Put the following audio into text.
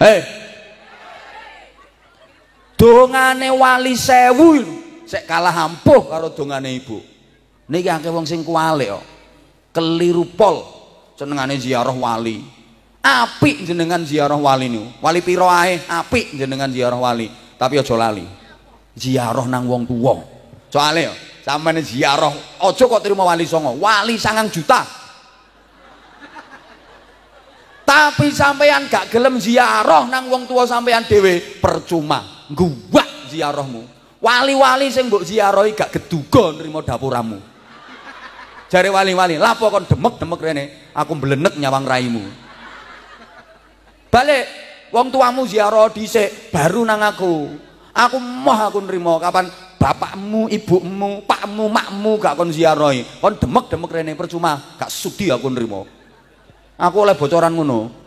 Hei. Dongane wali sewu sik kalah ampuh karo dongane ibu. Niki akeh wong sing kuwalik kok. Keliru pol senengane ziarah wali. Apik jenengan ziarah wali niku. Wali piro ae apik jenengan ziarah wali, tapi aja lali. Ziarah nang wong tuwa. Soale yo sampeyan ziarah aja kok trimo wali songo, wali sangang juta tapi sampean gak gelem ziarah nang wong tua sampean dhewe percuma gua ziarahmu wali-wali sing mbok ziarahi gak geduga nrimo dapuramu jare wali-wali lapo kon demek-demek rene aku mblenek nyawang raimu balik wong tuamu ziarah dhisik baru nang aku aku moh aku nrimo kapan bapakmu, ibumu, pakmu, makmu gak kon ziarahi. Kon demek-demek rene percuma, gak sudi aku nrimo. Aku oleh bocoran ngono.